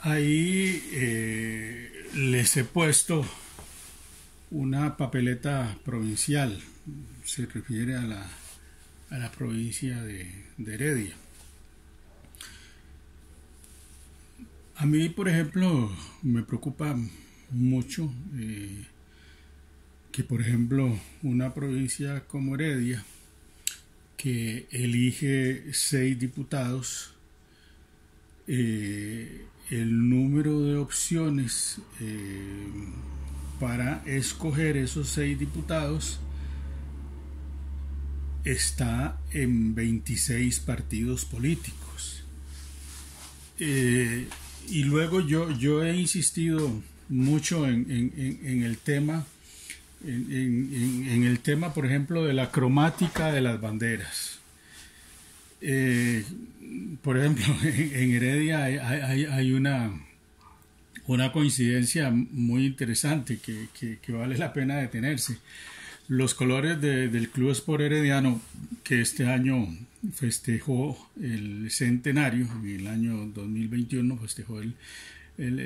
Ahí eh, les he puesto una papeleta provincial, se refiere a la, provincia de, Heredia. A mí, por ejemplo, me preocupa mucho eh, que, por ejemplo, una provincia como Heredia, que elige seis diputados, eh, el número de opciones eh, para escoger esos seis diputados está en 26 partidos políticos. Eh, y luego yo, yo he insistido mucho en, en, el tema, en, el tema, por ejemplo, de la cromática de las banderas. Eh, por ejemplo, en, Heredia hay, una, una coincidencia muy interesante que, vale la pena detenerse. Los colores del Club Sport Herediano, que este año festejó el centenario, en el año 2021 festejó el, el,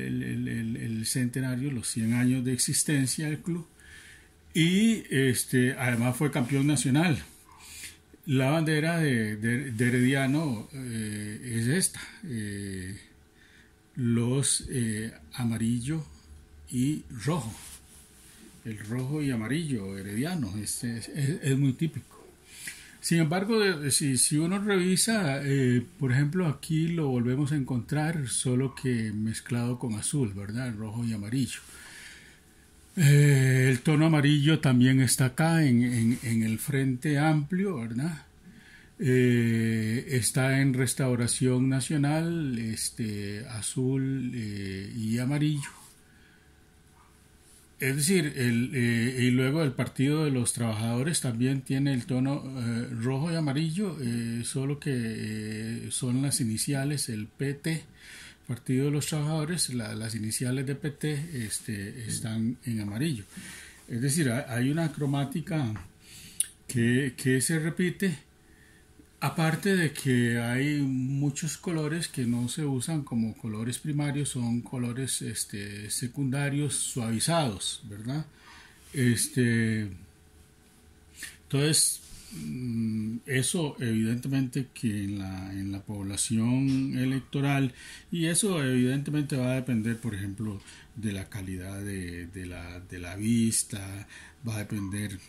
el centenario, los 100 años de existencia del club, y este, además fue campeón nacional la bandera de, Herediano eh, es esta, eh, los eh, amarillo y rojo. El rojo y amarillo herediano es, muy típico. Sin embargo, si, si, uno revisa, por ejemplo, aquí lo volvemos a encontrar, solo que mezclado con azul, ¿verdad? rojo y amarillo. Eh, el tono amarillo también está acá en, el frente amplio, ¿verdad? Eh, está en restauración nacional, este, azul eh, y amarillo. Es decir, y luego el Partido de los Trabajadores también tiene el tono rojo y amarillo, solo que son las iniciales, el PT. Partido de los Trabajadores, las iniciales de PT este, están en amarillo. Es decir, hay una cromática que, se repite, aparte de que hay muchos colores que no se usan como colores primarios, son colores este, secundarios suavizados, ¿verdad? Este, entonces, Mm, eso evidentemente que en la, en la población electoral y eso evidentemente va a depender por ejemplo de la calidad de, la, de la vista va a depender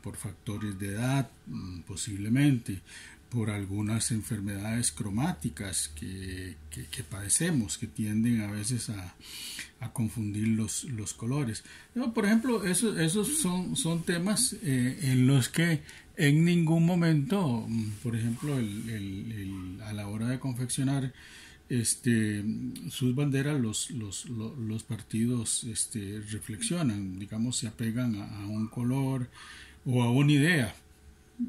por factores de edad mm, posiblemente por algunas enfermedades cromáticas que, que, padecemos, que tienden a veces a, a confundir los, los colores. por ejemplo, eso, esos son, son temas eh, en los que en ningún momento, por ejemplo, a la hora de confeccionar este, sus banderas, los, partidos este, reflexionan, digamos, se apegan a, un color o a una idea.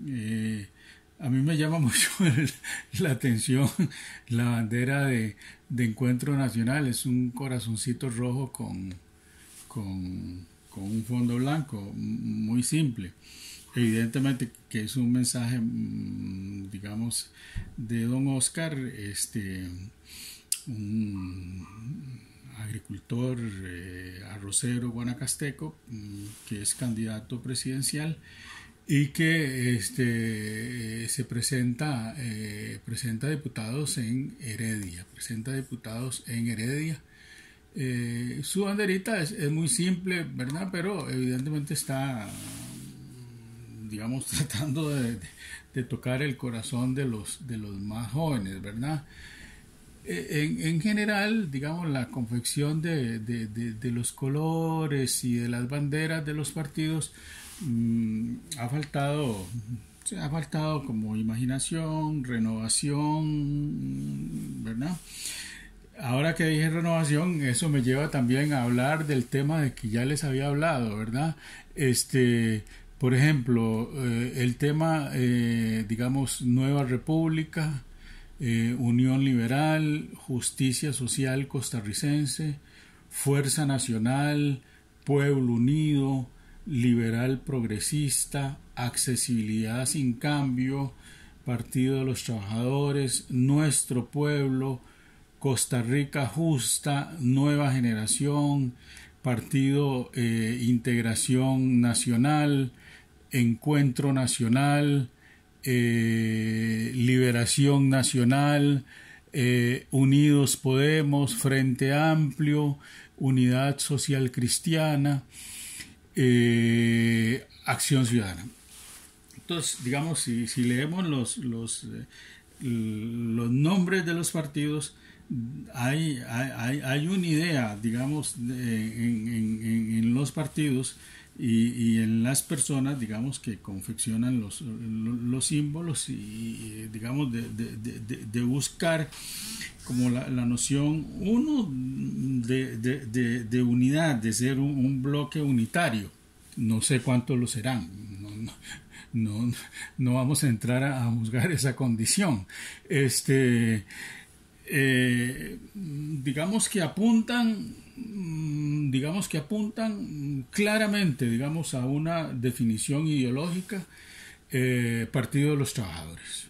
Eh, a mí me llama mucho la atención la bandera de, Encuentro Nacional, es un corazoncito rojo con, con un fondo blanco, muy simple evidentemente que es un mensaje, mm, digamos, de don Oscar, este, un agricultor, eh, arrocero guanacasteco, mm, que es candidato presidencial y que este, eh, se presenta, eh, presenta diputados en Heredia, presenta diputados en Heredia. su banderita es, muy simple, ¿verdad? Pero evidentemente está digamos, tratando de, tocar el corazón de los, de los más jóvenes, ¿verdad? E, en, general, digamos, la confección de, los colores y de las banderas de los partidos mm, ha faltado ha faltado como imaginación, renovación, ¿verdad? Ahora que dije renovación, eso me lleva también a hablar del tema de que ya les había hablado, ¿verdad? Este, por ejemplo, eh, el tema, eh, digamos, Nueva República, eh, Unión Liberal, Justicia Social Costarricense, Fuerza Nacional, Pueblo Unido, Liberal Progresista, Accesibilidad sin Cambio, Partido de los Trabajadores, Nuestro Pueblo, Costa Rica Justa, Nueva Generación, Partido Integración Nacional, Encuentro Nacional, eh, Liberación Nacional, eh, Unidos Podemos, Frente Amplio, Unidad Social Cristiana, eh, Acción Ciudadana. Entonces, digamos, si, leemos los, los, los, nombres de los partidos, hay, hay, una idea, digamos, en, en los partidos y, en las personas, digamos, que confeccionan los, los símbolos y, digamos, de, buscar como la, noción, uno, de, unidad, de ser un, bloque unitario. No sé cuántos lo serán, no, vamos a entrar a, a juzgar esa condición. Este eh, digamos que apuntan mm, digamos que apuntan claramente digamos a una definición ideológica eh, partido de los trabajadores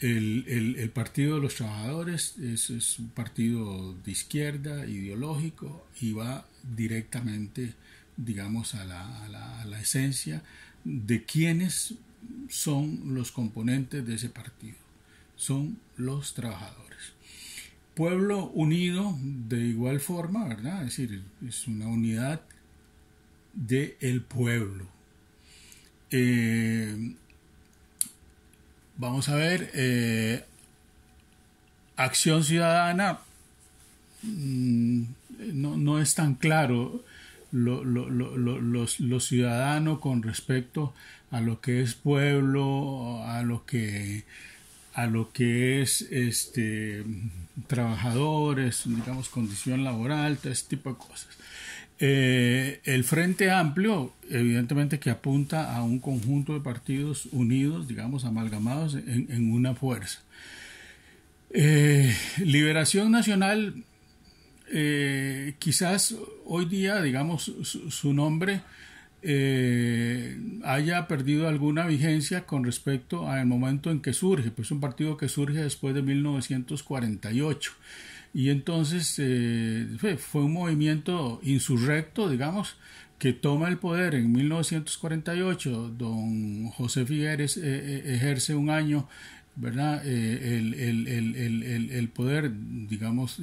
el, partido de los trabajadores es, un partido de izquierda ideológico y va directamente digamos a la, a la esencia de quiénes son los componentes de ese partido son los trabajadores. Pueblo unido de igual forma, ¿verdad? Es decir, es una unidad del pueblo. Eh, vamos a ver, eh, acción ciudadana, mm, no, no, es tan claro lo, los, los ciudadanos con respecto a lo que es pueblo, a lo que a lo que es este trabajadores, digamos, condición laboral, todo ese tipo de cosas. Eh, el Frente Amplio, evidentemente que apunta a un conjunto de partidos unidos, digamos, amalgamados en, una fuerza. Eh, Liberación Nacional, eh, quizás hoy día, digamos, su nombre eh, haya perdido alguna vigencia con respecto al momento en que surge, pues un partido que surge después de 1948. Y entonces eh, fue un movimiento insurrecto, digamos, que toma el poder en 1948. Don José Figueres eh, ejerce un año, ¿verdad? El, el, poder, digamos,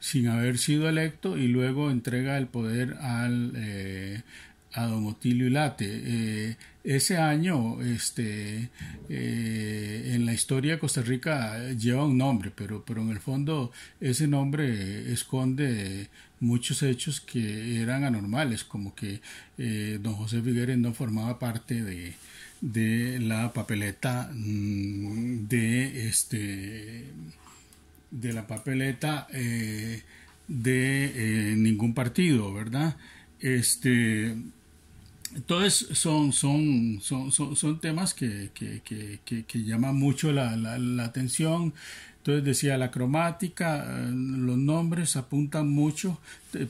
sin haber sido electo y luego entrega el poder al a don Otilio Ilate... Eh, ese año, este, eh, en la historia de Costa Rica lleva un nombre, pero, pero en el fondo ese nombre esconde muchos hechos que eran anormales, como que eh, don José Figueres no formaba parte de, de la papeleta mm, de este de la papeleta de ningún partido, ¿verdad? Este entonces son, son, son, son, temas que, que, que, que llaman mucho la, la, la, atención. Entonces decía la cromática, eh, los nombres apuntan mucho,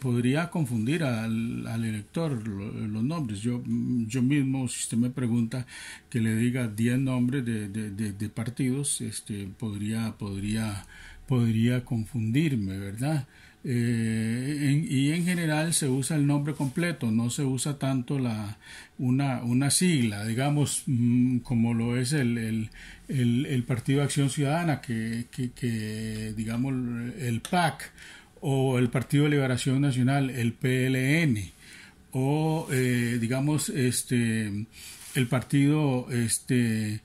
podría confundir al, al elector los nombres. Yo, yo mismo, si usted me pregunta que le diga 10 nombres de, de, de, de partidos, este, podría, podría, podría confundirme, ¿verdad? Eh, y en general se usa el nombre completo, no se usa tanto la, una, sigla, digamos, mm, como lo es el, el, de Partido Acción Ciudadana, que, digamos el PAC, o el Partido de Liberación Nacional, el PLN, o eh, digamos este, el Partido este,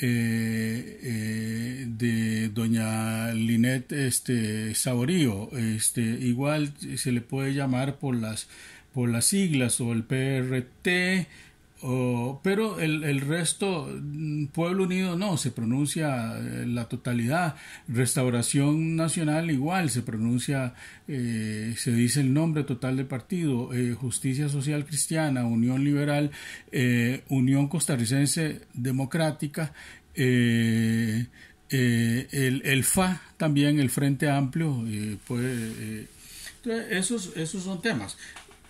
eh, eh, de doña Linet este, Saborío. Este, igual se le puede llamar por las, por las siglas o el PRT pero el, el, resto, mm, Pueblo Unido no, se pronuncia eh, la totalidad. Restauración Nacional igual, se pronuncia, eh, se dice el nombre total del partido. Eh, Justicia Social Cristiana, Unión Liberal, Unión Costarricense Democrática. el, FA también, el Frente Amplio, pues, esos, esos son temas.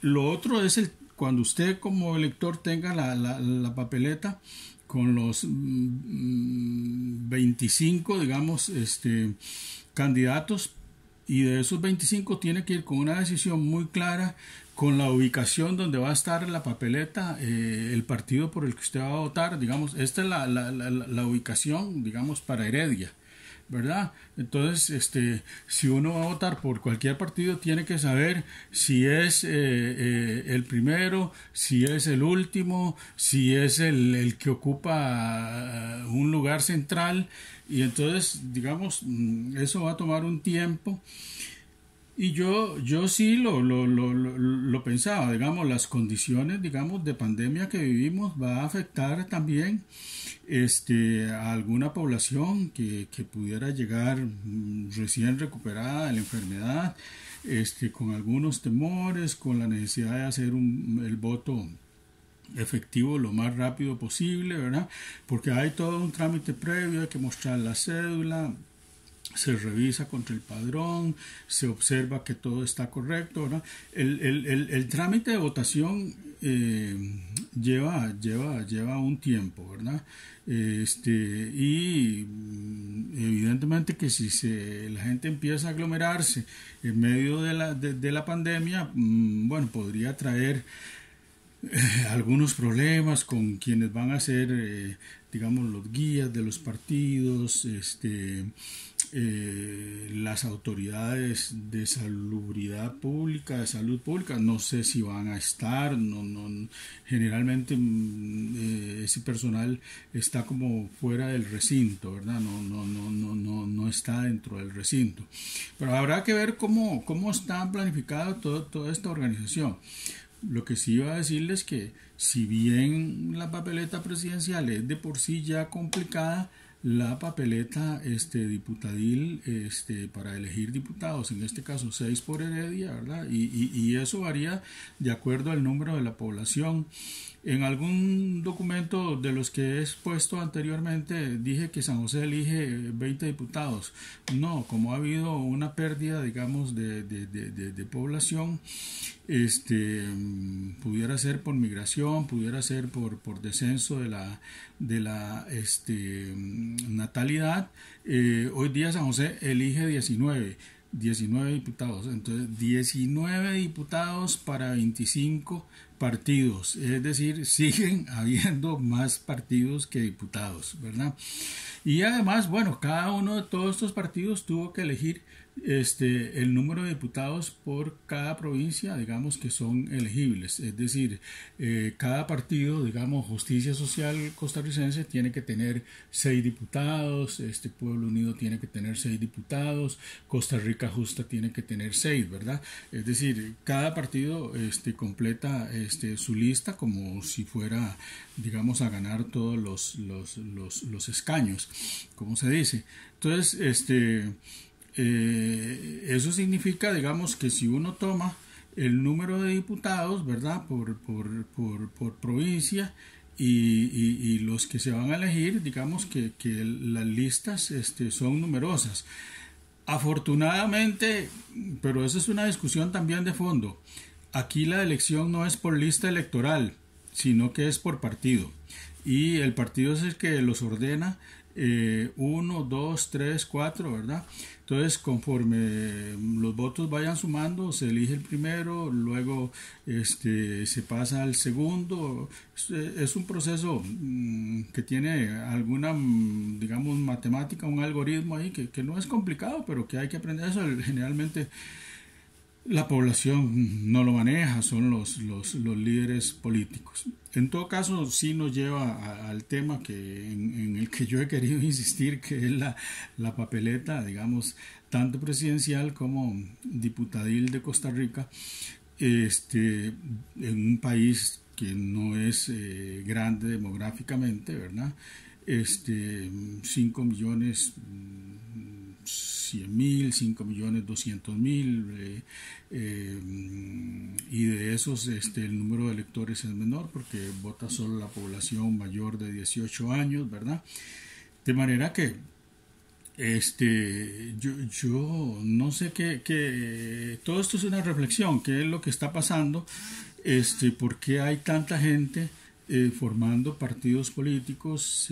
Lo otro es el, cuando usted como elector tenga la, la, papeleta con los 25, mm, digamos, este, candidatos, y de esos 25 tiene que ir con una decisión muy clara con la ubicación donde va a estar la papeleta, eh, el partido por el que usted va a votar, digamos, esta es la ubicación, digamos, para Heredia. ¿verdad? Entonces, este, si uno va a votar por cualquier partido, tiene que saber si es eh, eh, el primero, si es el último, si es el, el que ocupa eh, un lugar central. Y entonces, digamos, mm, eso va a tomar un tiempo. Y yo, yo sí lo, lo, lo, pensaba, digamos, las condiciones, digamos, de pandemia que vivimos va a afectar también este, a alguna población que, que pudiera llegar mm, recién recuperada de la enfermedad, este, con algunos temores, con la necesidad de hacer el voto efectivo lo más rápido posible, ¿verdad? Porque hay todo un trámite previo, hay que mostrar la cédula, se revisa contra el padrón, se observa que todo está correcto. ¿verdad? El, trámite de votación eh, lleva, lleva, lleva un tiempo, ¿verdad? Este, y mm, evidentemente que si se, la gente empieza a aglomerarse en medio de la, pandemia, mm, bueno, podría traer eh, algunos problemas con quienes van a ser, eh, digamos, los guías de los partidos, este, eh, las autoridades de salubridad pública, de salud pública, no sé si van a estar, no, no, generalmente mm, eh, ese personal está como fuera del recinto, ¿verdad? No, no, no, no, no, no está dentro del recinto. Pero habrá que ver cómo, cómo está planificada toda esta organización. Lo que sí iba a decirles que si bien la papeleta presidencial es de por sí ya complicada, la papeleta este, diputadil este, para elegir diputados, en este caso seis por heredia, ¿verdad? Y, y, eso varía de acuerdo al número de la población. En algún documento de los que he expuesto anteriormente dije que San José elige 20 diputados. No, como ha habido una pérdida, digamos, de población, este, pudiera ser por migración, pudiera ser por, por descenso de la, de la este, natalidad. Eh, hoy día San José elige 19, 19 diputados, entonces 19 diputados para 25 partidos, es decir, siguen habiendo más partidos que diputados, ¿verdad? Y además, bueno, cada uno de todos estos partidos tuvo que elegir este, el número de diputados por cada provincia, digamos, que son elegibles. Es decir, eh, cada partido, digamos, Justicia Social Costarricense tiene que tener seis diputados, este Pueblo Unido tiene que tener seis diputados, Costa Rica Justa tiene que tener seis, ¿verdad? Es decir, cada partido este, completa este, su lista como si fuera, digamos, a ganar todos los, los, los escaños, como se dice. Entonces, este eh, eso significa, digamos, que si uno toma el número de diputados, ¿verdad? Por, por, por, provincia y, los que se van a elegir, digamos que, las listas este, son numerosas. Afortunadamente, pero eso es una discusión también de fondo, aquí la elección no es por lista electoral, sino que es por partido. Y el partido es el que los ordena eh, uno dos tres cuatro ¿verdad? Entonces, conforme los votos vayan sumando, se elige el primero, luego este, se pasa al segundo. Es eh, un proceso mm, que tiene alguna, mm, digamos, matemática, un algoritmo ahí que, que no es complicado, pero que hay que aprender eso generalmente la población no lo maneja, son los, los, líderes políticos. En todo caso, sí nos lleva al tema que, en, el que yo he querido insistir, que es la, papeleta, digamos, tanto presidencial como diputadil de Costa Rica, este, en un país que no es eh, grande demográficamente, ¿verdad? Este, 5 millones 100 mil, cinco millones mil, eh, eh, y de esos este, el número de electores es menor porque vota solo la población mayor de 18 años, ¿verdad? De manera que este, yo, no sé qué, todo esto es una reflexión, qué es lo que está pasando, este, por qué hay tanta gente eh, formando partidos políticos,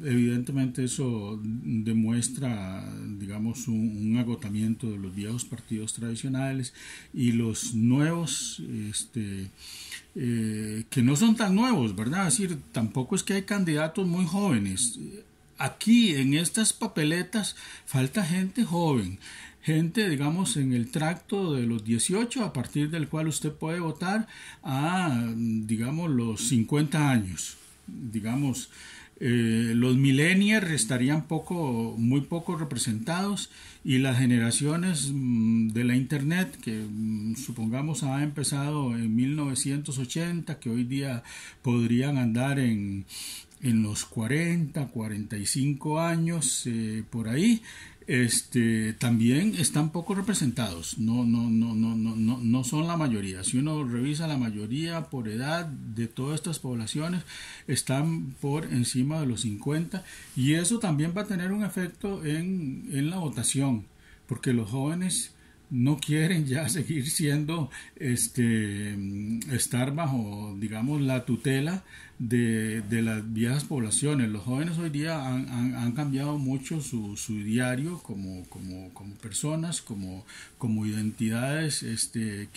Evidentemente eso demuestra, digamos, un, agotamiento de los viejos partidos tradicionales y los nuevos, este, eh, que no son tan nuevos, ¿verdad? Es decir, tampoco es que hay candidatos muy jóvenes. Aquí, en estas papeletas, falta gente joven gente, digamos, en el tracto de los 18, a partir del cual usted puede votar a, digamos, los 50 años, digamos, eh, los millennials estarían poco, muy poco representados y las generaciones mm, de la internet que mm, supongamos ha empezado en 1980 que hoy día podrían andar en, los 40, 45 años eh, por ahí este, también están poco representados, no, no, no, no, no, no, no son la mayoría. Si uno revisa la mayoría por edad de todas estas poblaciones, están por encima de los 50 y eso también va a tener un efecto en, en la votación, porque los jóvenes no quieren ya seguir siendo, este, estar bajo, digamos, la tutela de, de las viejas poblaciones. Los jóvenes hoy día han, cambiado mucho su, su diario como, como, como, personas, como, como identidades este,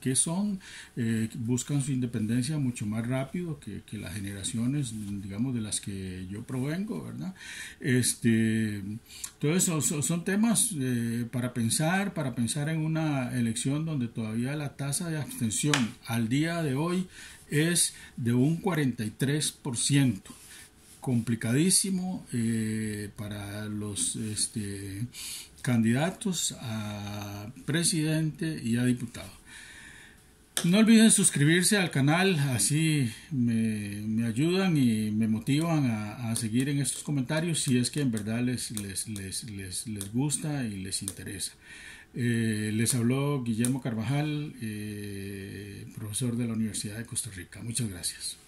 que, son, eh, buscan su independencia mucho más rápido que, que, las generaciones, digamos, de las que yo provengo, ¿verdad? Este, entonces, son, son temas eh, para pensar, para pensar en una elección donde todavía la tasa de abstención al día de hoy es de un 43%. Complicadísimo eh, para los este, candidatos a presidente y a diputado. No olviden suscribirse al canal, así me, ayudan y me motivan a, seguir en estos comentarios si es que en verdad les, les, les gusta y les interesa. Eh, les habló Guillermo Carvajal, eh, profesor de la Universidad de Costa Rica. Muchas gracias.